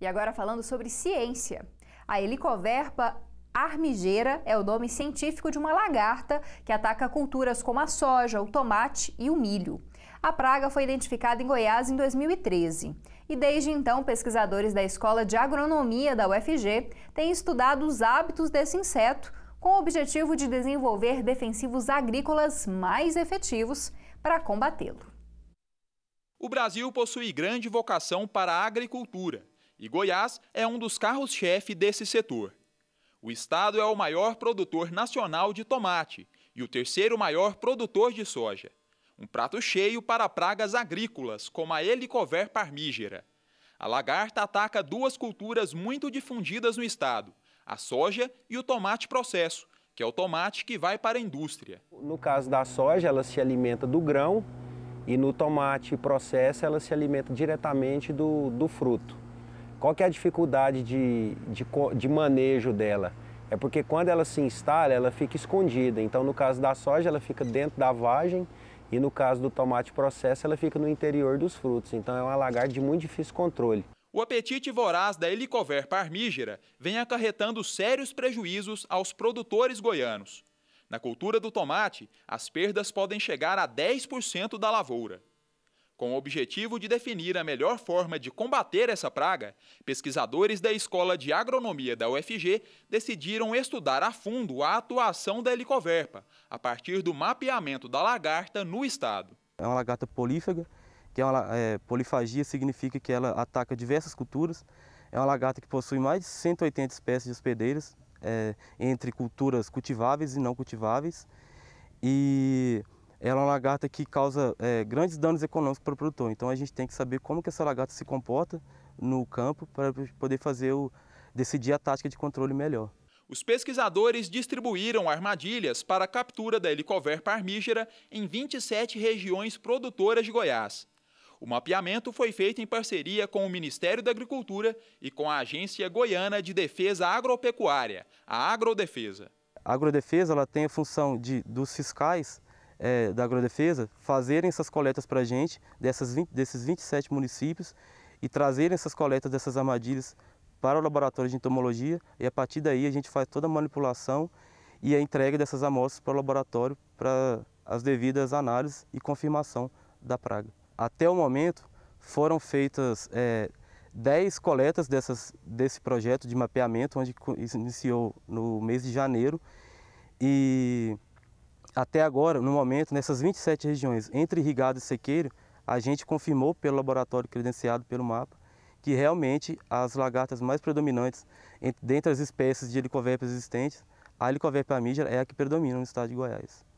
E agora falando sobre ciência. A helicoverpa armigera é o nome científico de uma lagarta que ataca culturas como a soja, o tomate e o milho. A praga foi identificada em Goiás em 2013. E desde então, pesquisadores da Escola de Agronomia da UFG têm estudado os hábitos desse inseto com o objetivo de desenvolver defensivos agrícolas mais efetivos para combatê-lo. O Brasil possui grande vocação para a agricultura e Goiás é um dos carros-chefe desse setor. O estado é o maior produtor nacional de tomate e o terceiro maior produtor de soja. Um prato cheio para pragas agrícolas, como a Helicover parmígera. A lagarta ataca duas culturas muito difundidas no estado, a soja e o tomate processo, que é o tomate que vai para a indústria. No caso da soja, ela se alimenta do grão e no tomate processo ela se alimenta diretamente do, do fruto. Qual que é a dificuldade de, de, de manejo dela? É porque quando ela se instala, ela fica escondida. Então, no caso da soja, ela fica dentro da vagem e no caso do tomate processo, ela fica no interior dos frutos. Então, é uma lagarta de muito difícil controle. O apetite voraz da Helicover parmígera vem acarretando sérios prejuízos aos produtores goianos. Na cultura do tomate, as perdas podem chegar a 10% da lavoura. Com o objetivo de definir a melhor forma de combater essa praga, pesquisadores da Escola de Agronomia da UFG decidiram estudar a fundo a atuação da helicoverpa, a partir do mapeamento da lagarta no estado. É uma lagarta polífaga, que é uma é, polifagia significa que ela ataca diversas culturas. É uma lagarta que possui mais de 180 espécies de hospedeiras, é, entre culturas cultiváveis e não cultiváveis. E ela é uma lagarta que causa é, grandes danos econômicos para o produtor. Então a gente tem que saber como que essa lagarta se comporta no campo para poder fazer o, decidir a tática de controle melhor. Os pesquisadores distribuíram armadilhas para a captura da Helicover parmígera em 27 regiões produtoras de Goiás. O mapeamento foi feito em parceria com o Ministério da Agricultura e com a Agência Goiana de Defesa Agropecuária, a Agrodefesa. A Agrodefesa ela tem a função de, dos fiscais é, da Agrodefesa fazerem essas coletas para a gente, dessas 20, desses 27 municípios, e trazerem essas coletas dessas armadilhas para o laboratório de entomologia, e a partir daí a gente faz toda a manipulação e a entrega dessas amostras para o laboratório para as devidas análises e confirmação da praga. Até o momento foram feitas é, 10 coletas dessas, desse projeto de mapeamento, onde iniciou no mês de janeiro. E até agora, no momento, nessas 27 regiões entre irrigado e sequeiro, a gente confirmou pelo laboratório credenciado pelo mapa que realmente as lagartas mais predominantes dentre as espécies de helicovépia existentes, a helicovépia mídia é a que predomina no estado de Goiás.